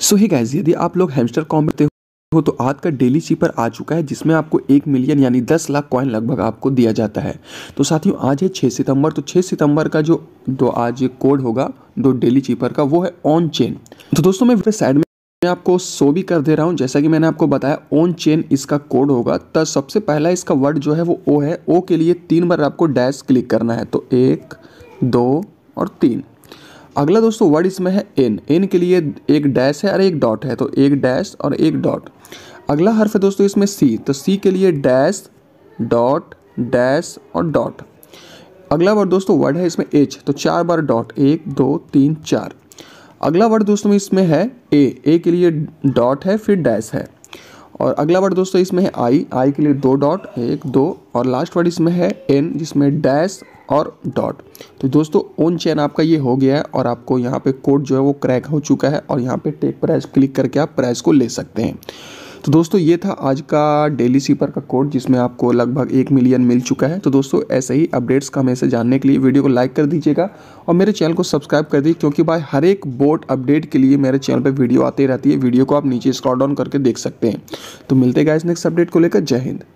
सो ही guys यदि आप लोग हेमस्टर कॉम करते हो तो आज का डेली चीपर आ चुका है जिसमें आपको एक मिलियन यानी दस लाख कॉइन लगभग आपको दिया जाता है तो साथियों आज है छः सितंबर तो छः सितंबर का जो दो आज कोड होगा दो डेली चीपर का वो है ऑन चेन तो दोस्तों मैं साइड में मैं आपको सो भी कर दे रहा हूँ जैसा कि मैंने आपको बताया ऑन चेन इसका कोड होगा तो सबसे पहला इसका वर्ड जो है वो ओ है ओ के लिए तीन बार आपको डैश क्लिक करना है तो एक दो और तीन अगला दोस्तों वर्ड इसमें है एन एन के लिए एक डैश है और एक डॉट है तो एक डैश और एक डॉट अगला हर्फ है दोस्तों इसमें सी तो सी के लिए डैश डॉट डैश और डॉट अगला वर्ड दोस्तों वर्ड है इसमें एच तो चार बार डॉट एक दो तीन चार अगला वर्ड दोस्तों इसमें है ए ए के लिए डॉट है फिर डैश है और अगला वर्ड दोस्तों इसमें है आई आई के लिए दो डॉट एक दो और लास्ट वर्ड इसमें है एन जिसमें डैश और डॉट तो दोस्तों ओन चैन आपका ये हो गया है और आपको यहाँ पे कोड जो है वो क्रैक हो चुका है और यहाँ पे टेक प्राइस क्लिक करके आप प्राइस को ले सकते हैं तो दोस्तों ये था आज का डेली सीपर का कोड जिसमें आपको लगभग एक मिलियन मिल चुका है तो दोस्तों ऐसे ही अपडेट्स का हमें जानने के लिए वीडियो को लाइक कर दीजिएगा और मेरे चैनल को सब्सक्राइब कर दीजिए क्योंकि भाई हर एक बोर्ड अपडेट के लिए मेरे चैनल पर वीडियो आती रहती है वीडियो को आप नीचे स्क्रॉल डाउन करके देख सकते हैं तो मिलते गए इस नेक्स्ट अपडेट को लेकर जय हिंद